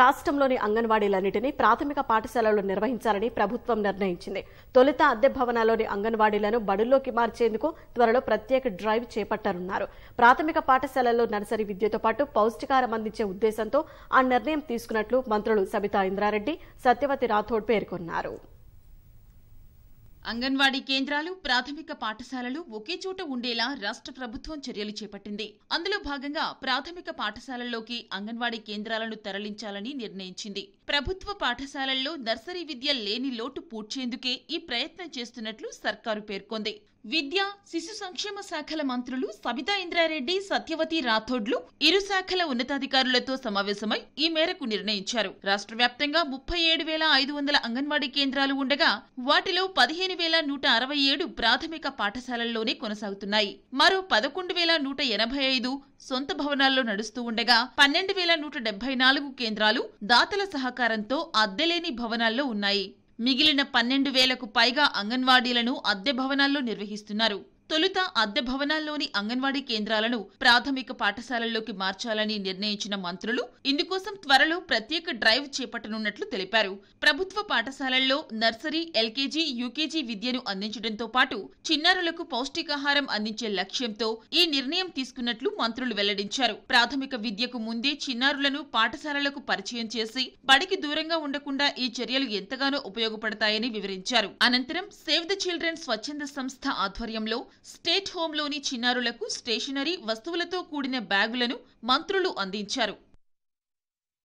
రాష్ట్రంలోని అంగన్వాడీలన్నింటినీ ప్రాథమిక పాఠశాలలు నిర్వహించాలని ప్రభుత్వం నిర్ణయించింది తొలుత అద్దె భవనాల్లోని అంగన్వాడీలను బడుల్లోకి మార్చేందుకు త్వరలో ప్రత్యేక డ్రైవ్ చేపట్టనున్నారు ప్రాథమిక పాఠశాలల్లో నర్సరీ విద్యతో పాటు పౌష్టికారం అందించే ఉద్దేశంతో ఆ నిర్ణయం తీసుకున్నట్లు మంత్రులు సబితా ఇంద్రారెడ్డి సత్యవతి రాథోడ్ పేర్కొన్నారు అంగన్వాడీ కేంద్రాలు ప్రాథమిక పాఠశాలలు ఒకే చోట ఉండేలా రాష్ట్ర ప్రభుత్వం చర్యలు చేపట్టింది అందులో భాగంగా ప్రాథమిక పాఠశాలల్లోకి అంగన్వాడీ కేంద్రాలను తరలించాలని నిర్ణయించింది ప్రభుత్వ పాఠశాలల్లో నర్సరీ విద్య లేని లోటు పూడ్చేందుకే ఈ ప్రయత్నం చేస్తున్నట్లు సర్కారు పేర్కొంది విద్య శిశు సంక్షేమ శాఖల మంత్రులు సబితా ఇంద్రారెడ్డి సత్యవతి రాథోడ్లు ఇరు శాఖల ఉన్నతాధికారులతో సమావేశమై ఈ మేరకు నిర్ణయించారు రాష్ట్ర వ్యాప్తంగా ముప్పై ఏడు వేల ఐదు వందల అంగన్వాడీ కేంద్రాలు ఉండగా వాటిలో పదిహేను పద్దెనిమిది వేల నూట అరవై ఏడు ప్రాథమిక పాఠశాలల్లోనే కొనసాగుతున్నాయి మరో పదకొండు వేల నూట ఎనభై ఐదు సొంత భవనాల్లో నడుస్తూ ఉండగా పన్నెండు వేల నూట డెబ్బై నాలుగు కేంద్రాలు దాతల సహకారంతో అద్దెలేని భవనాల్లో ఉన్నాయి మిగిలిన పన్నెండు వేలకు పైగా అంగన్వాడీలను అద్దె భవనాల్లో నిర్వహిస్తున్నారు తొలుత అద్దె భవనాల్లోని అంగన్వాడీ కేంద్రాలను ప్రాథమిక పాఠశాలల్లోకి మార్చాలని నిర్ణయించిన మంత్రులు ఇందుకోసం త్వరలో ప్రత్యేక డ్రైవ్ చేపట్టనున్నట్లు తెలిపారు ప్రభుత్వ పాఠశాలల్లో నర్సరీ ఎల్కేజీ యూకేజీ విద్యను అందించడంతో పాటు చిన్నారులకు పౌష్టికాహారం అందించే లక్ష్యంతో ఈ నిర్ణయం తీసుకున్నట్లు మంత్రులు వెల్లడించారు ప్రాథమిక విద్యకు ముందే చిన్నారులను పాఠశాలలకు పరిచయం చేసి బడికి దూరంగా ఉండకుండా ఈ చర్యలు ఎంతగానో ఉపయోగపడతాయని వివరించారు అనంతరం సేవ్ ద చిల్డ్రన్ స్వచ్ఛంద సంస్థ ఆధ్వర్యంలో స్టేట్ హోంలోని చిన్నారులకు స్టేషనరీ వస్తువులతో కూడిన బ్యాగులను మంత్రులు అందించారు